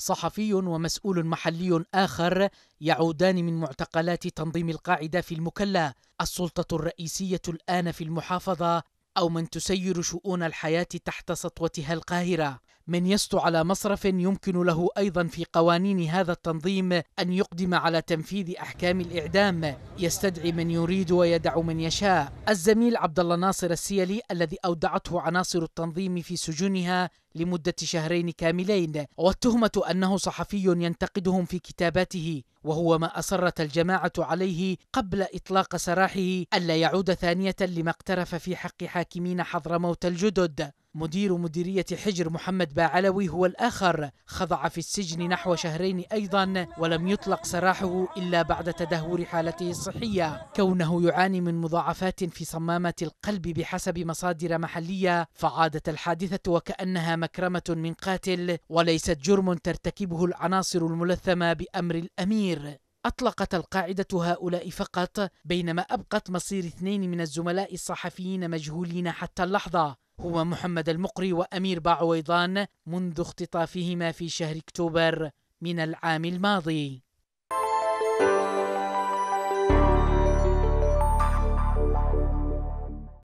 صحفي ومسؤول محلي آخر يعودان من معتقلات تنظيم القاعدة في المكلا السلطة الرئيسية الآن في المحافظة أو من تسير شؤون الحياة تحت سطوتها القاهرة من يست على مصرف يمكن له أيضا في قوانين هذا التنظيم أن يقدم على تنفيذ أحكام الإعدام يستدعي من يريد ويدع من يشاء الزميل عبد الله ناصر السيلي الذي أودعته عناصر التنظيم في سجونها لمدة شهرين كاملين والتهمة أنه صحفي ينتقدهم في كتاباته وهو ما أصرت الجماعة عليه قبل إطلاق سراحه ألا يعود ثانية لما اقترف في حق حاكمين موت الجدد مدير مديرية حجر محمد باعلوي هو الآخر خضع في السجن نحو شهرين أيضا ولم يطلق سراحه إلا بعد تدهور حالته الصحية كونه يعاني من مضاعفات في صمامة القلب بحسب مصادر محلية فعادت الحادثة وكأنها مكرمة من قاتل وليست جرم ترتكبه العناصر الملثمة بأمر الأمير أطلقت القاعدة هؤلاء فقط بينما أبقت مصير اثنين من الزملاء الصحفيين مجهولين حتى اللحظة هو محمد المقري وأمير باعويضان منذ اختطافهما في شهر أكتوبر من العام الماضي